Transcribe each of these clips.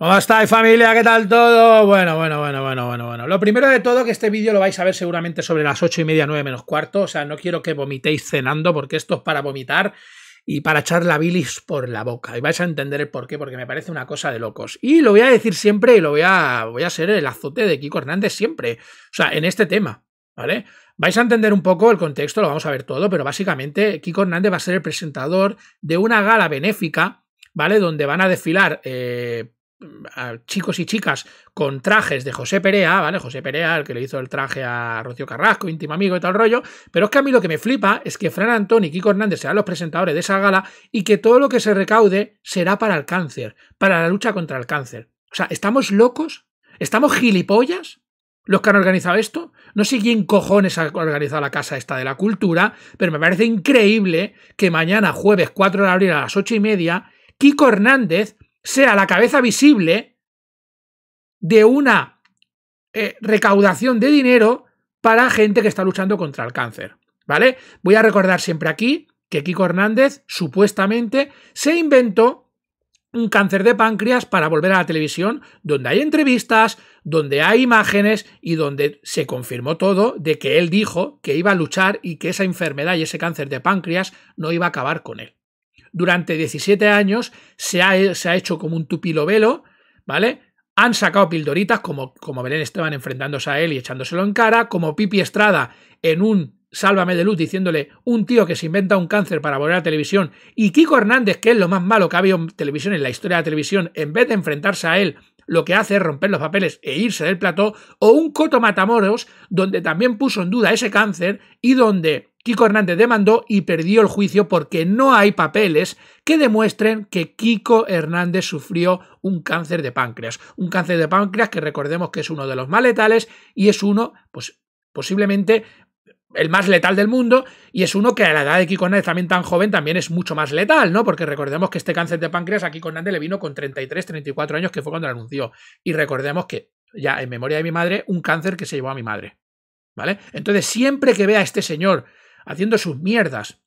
¿Cómo estáis familia? ¿Qué tal todo? Bueno, bueno, bueno, bueno, bueno, bueno. Lo primero de todo que este vídeo lo vais a ver seguramente sobre las 8 y media, 9 menos cuarto. O sea, no quiero que vomitéis cenando porque esto es para vomitar y para echar la bilis por la boca. Y vais a entender el por qué, porque me parece una cosa de locos. Y lo voy a decir siempre y lo voy a, voy a ser el azote de Kiko Hernández siempre. O sea, en este tema, ¿vale? Vais a entender un poco el contexto, lo vamos a ver todo, pero básicamente Kiko Hernández va a ser el presentador de una gala benéfica ¿vale? Donde van a desfilar eh, chicos y chicas con trajes de José Perea, ¿vale? José Perea, el que le hizo el traje a Rocío Carrasco, íntimo amigo y tal rollo. Pero es que a mí lo que me flipa es que Fran Antón y Kiko Hernández sean los presentadores de esa gala y que todo lo que se recaude será para el cáncer, para la lucha contra el cáncer. O sea, ¿estamos locos? ¿Estamos gilipollas? Los que han organizado esto, no sé quién cojones ha organizado la casa esta de la cultura, pero me parece increíble que mañana, jueves 4 de abril a las 8 y media, Kiko Hernández sea la cabeza visible de una eh, recaudación de dinero para gente que está luchando contra el cáncer. ¿Vale? Voy a recordar siempre aquí que Kiko Hernández supuestamente se inventó un cáncer de páncreas para volver a la televisión, donde hay entrevistas, donde hay imágenes y donde se confirmó todo de que él dijo que iba a luchar y que esa enfermedad y ese cáncer de páncreas no iba a acabar con él durante 17 años, se ha, hecho como un tupilo velo, ¿vale? Han sacado pildoritas como, como Belén Esteban enfrentándose a él y echándoselo en cara, como Pipi Estrada en un Sálvame de Luz diciéndole un tío que se inventa un cáncer para volver a televisión y Kiko Hernández, que es lo más malo que ha habido en televisión, en la historia de la televisión, en vez de enfrentarse a él, lo que hace es romper los papeles e irse del plató, o un Coto Matamoros, donde también puso en duda ese cáncer y donde Kiko Hernández demandó y perdió el juicio porque no hay papeles que demuestren que Kiko Hernández sufrió un cáncer de páncreas. Un cáncer de páncreas que recordemos que es uno de los más letales y es uno, pues posiblemente el más letal del mundo y es uno que a la edad de Kiko Hernández también tan joven también es mucho más letal, ¿no? Porque recordemos que este cáncer de páncreas a Kiko Hernández le vino con 33, 34 años que fue cuando lo anunció y recordemos que ya en memoria de mi madre un cáncer que se llevó a mi madre, ¿vale? Entonces siempre que vea a este señor haciendo sus mierdas.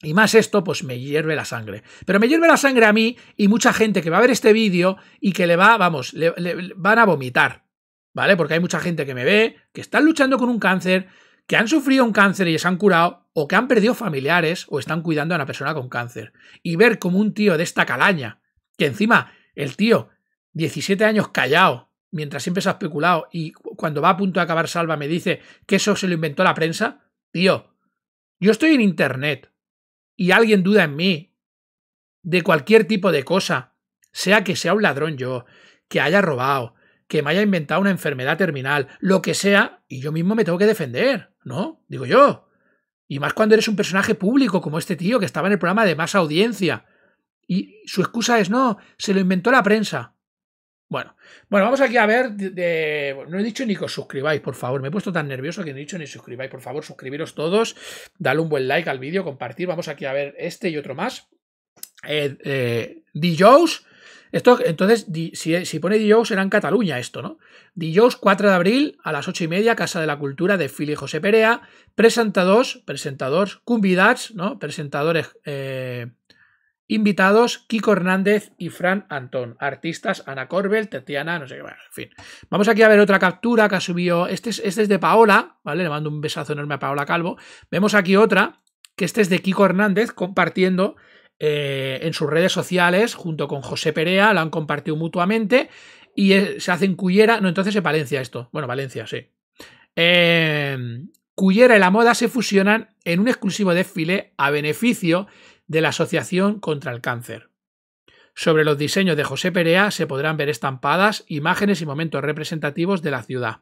Y más esto, pues me hierve la sangre. Pero me hierve la sangre a mí y mucha gente que va a ver este vídeo y que le va, vamos, le, van a vomitar. ¿Vale? Porque hay mucha gente que me ve, que están luchando con un cáncer, que han sufrido un cáncer y se han curado, o que han perdido familiares o están cuidando a una persona con cáncer. Y ver como un tío de esta calaña, que encima el tío, 17 años callado, mientras siempre se ha especulado, y cuando va a punto de acabar salva me dice que eso se lo inventó la prensa, tío, yo estoy en Internet y alguien duda en mí de cualquier tipo de cosa, sea que sea un ladrón yo, que haya robado, que me haya inventado una enfermedad terminal, lo que sea, y yo mismo me tengo que defender, ¿no? Digo yo. Y más cuando eres un personaje público como este tío que estaba en el programa de más audiencia. Y su excusa es, no, se lo inventó la prensa. Bueno, bueno, vamos aquí a ver. no he dicho ni que os suscribáis, por favor. Me he puesto tan nervioso que no he dicho ni suscribáis. Por favor, suscribiros todos. Dale un buen like al vídeo, compartir. Vamos aquí a ver este y otro más. Eh, eh Esto, entonces, si, pone DJs, será en Cataluña esto, ¿no? DJs, 4 de abril, a las 8 y media, Casa de la Cultura de Fili José Perea. presentados presentadores, convidats, ¿no? Presentadores. Eh, Invitados Kiko Hernández y Fran Antón. Artistas Ana Corbel, Tatiana, no sé qué, en fin. Vamos aquí a ver otra captura que ha subido. Este, este es, de Paola, ¿vale? Le mando un besazo enorme a Paola Calvo. Vemos aquí otra, que este es de Kiko Hernández compartiendo eh, en sus redes sociales junto con José Perea, la han compartido mutuamente y eh, se hacen Cullera, no, entonces es Valencia esto. Bueno, Valencia, sí. Eh, Cullera y la moda se fusionan en un exclusivo desfile a beneficio de la Asociación contra el Cáncer. Sobre los diseños de José Perea se podrán ver estampadas, imágenes y momentos representativos de la ciudad.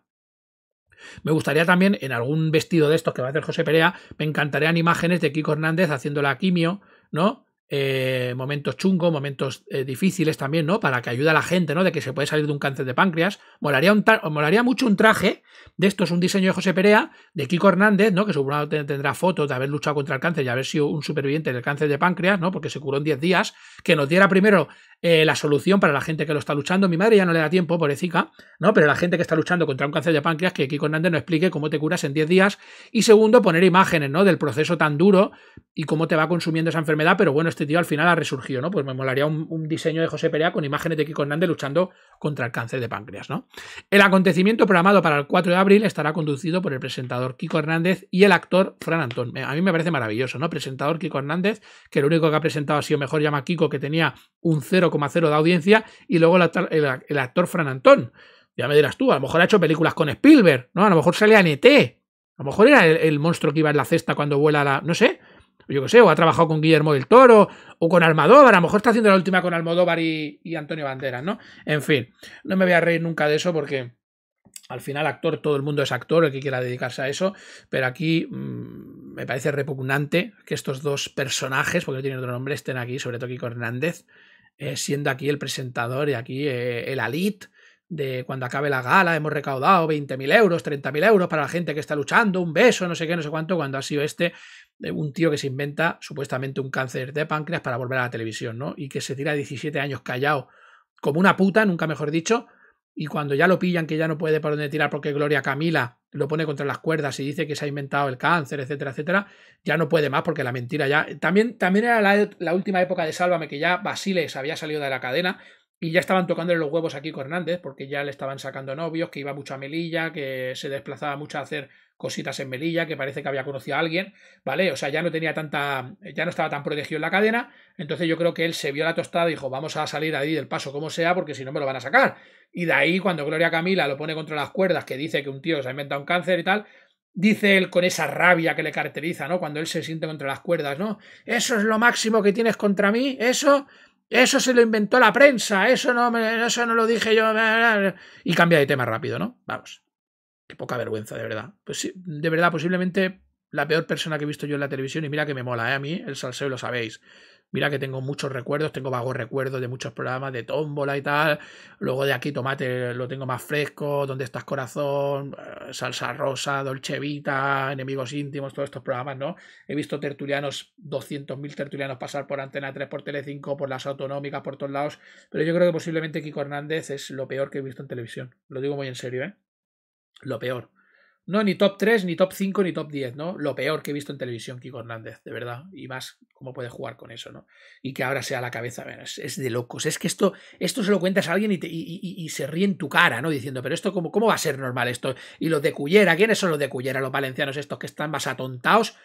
Me gustaría también, en algún vestido de estos que va a hacer José Perea, me encantarían imágenes de Kiko Hernández haciendo la quimio, ¿no? Eh, momentos chungos, momentos eh, difíciles también, ¿no? Para que ayude a la gente, ¿no? De que se puede salir de un cáncer de páncreas. Molaría, un molaría mucho un traje de esto es un diseño de José Perea, de Kiko Hernández, ¿no? Que seguramente tendrá fotos de haber luchado contra el cáncer y haber sido un superviviente del cáncer de páncreas, ¿no? Porque se curó en 10 días. Que nos diera primero eh, la solución para la gente que lo está luchando. Mi madre ya no le da tiempo, pobrecica ¿no? Pero la gente que está luchando contra un cáncer de páncreas, que Kiko Hernández nos explique cómo te curas en 10 días. Y segundo, poner imágenes, ¿no? Del proceso tan duro y cómo te va consumiendo esa enfermedad. Pero bueno, este tío al final ha resurgido, ¿no? Pues me molaría un, diseño de José Perea con imágenes de Kiko Hernández luchando contra el cáncer de páncreas. ¿no? El acontecimiento programado para el 4 de abril estará conducido por el presentador Kiko Hernández y el actor Fran Antón. A mí me parece maravilloso, ¿no? Presentador Kiko Hernández, que lo único que ha presentado ha sido Mejor Llama Kiko, que tenía un 0,0 de audiencia, y luego el actor, Fran Antón. Ya me dirás tú, a lo mejor ha hecho películas con Spielberg, ¿no? A lo mejor sale a NT. A lo mejor era el monstruo que iba en la cesta cuando vuela la. No sé yo qué sé, o ha trabajado con Guillermo del Toro, o con Almodóvar, a lo mejor está haciendo la última con Almodóvar y, Antonio Banderas, ¿no? En fin, no me voy a reír nunca de eso porque al final actor, todo el mundo es actor, el que quiera dedicarse a eso, pero aquí mm, me parece repugnante que estos dos personajes, porque no tienen otro nombre, estén aquí, sobre todo Kiko Hernández, eh, siendo aquí el presentador y aquí eh, el alit de cuando acabe la gala, hemos recaudado 20.000 euros, 30.000 euros para la gente que está luchando, un beso, no sé qué, no sé cuánto, cuando ha sido este eh, un tío que se inventa supuestamente un cáncer de páncreas para volver a la televisión, ¿no? Y que se tira 17 años callado, como una puta, nunca mejor dicho, y cuando ya lo pillan que ya no puede por dónde tirar porque Gloria Camila lo pone contra las cuerdas y dice que se ha inventado el cáncer, etcétera, etcétera, ya no puede más porque la mentira ya... También, también era la, la última época de Sálvame que ya Basile se había salido de la cadena, y ya estaban tocándole los huevos aquí con Hernández, porque ya le estaban sacando novios, que iba mucho a Melilla, que se desplazaba mucho a hacer cositas en Melilla, que parece que había conocido a alguien, ¿vale? O sea, ya no tenía tanta, ya no estaba tan protegido en la cadena, entonces yo creo que él se vio la tostada y dijo, vamos a salir ahí del paso como sea, porque si no me lo van a sacar. Y de ahí, cuando Gloria Camila lo pone contra las cuerdas, que dice que un tío se ha inventado un cáncer y tal, dice él con esa rabia que le caracteriza, ¿no? Cuando él se siente contra las cuerdas, ¿no? Eso es lo máximo que tienes contra mí, eso eso se lo inventó la prensa, eso no, eso no lo dije yo. Y cambia de tema rápido, ¿no? Vamos. Qué poca vergüenza, de verdad. Pues sí, de verdad, posiblemente la peor persona que he visto yo en la televisión. Y mira que me mola, ¿eh? A mí el salseo lo sabéis. Mira que tengo muchos recuerdos, tengo vagos recuerdos de muchos programas de tómbola y tal. Luego de aquí tomate lo tengo más fresco, ¿Dónde estás corazón? Eh, salsa rosa, Dolce Vita, Enemigos íntimos, todos estos programas, ¿no? He visto tertulianos, 200.000 tertulianos pasar por Antena 3, por tele tele5 por las autonómicas, por todos lados. Pero yo creo que posiblemente Kiko Hernández es lo peor que he visto en televisión. Lo digo muy en serio, ¿eh? Lo peor. No, ni top 3, ni top 5, ni top 10, ¿no? Lo peor que he visto en televisión, Kiko Hernández, de verdad. Y más, cómo puede jugar con eso, ¿no? Y que ahora sea la cabeza, es, de locos. Es que esto, esto se lo cuentas a alguien y, se ríe en tu cara, ¿no? Diciendo, pero esto, cómo, ¿cómo va a ser normal esto? Y los de Cullera, ¿quiénes son los de Cullera, los valencianos estos que están más atontados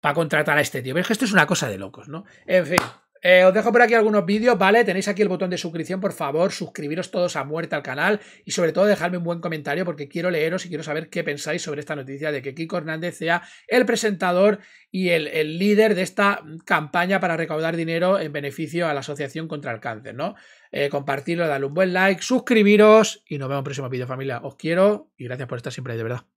para contratar a este tío? Pero es que esto es una cosa de locos, ¿no? En fin. Eh, os dejo por aquí algunos vídeos, ¿vale? Tenéis aquí el botón de suscripción, por favor, suscribiros todos a muerte al canal y sobre todo dejarme un buen comentario porque quiero leeros y quiero saber qué pensáis sobre esta noticia de que Kiko Hernández sea el presentador y el, líder de esta campaña para recaudar dinero en beneficio a la Asociación contra el Cáncer, ¿no? Compartidlo, eh, compartirlo, un buen like, suscribiros y nos vemos en el próximo vídeo, familia. Os quiero y gracias por estar siempre ahí, de verdad.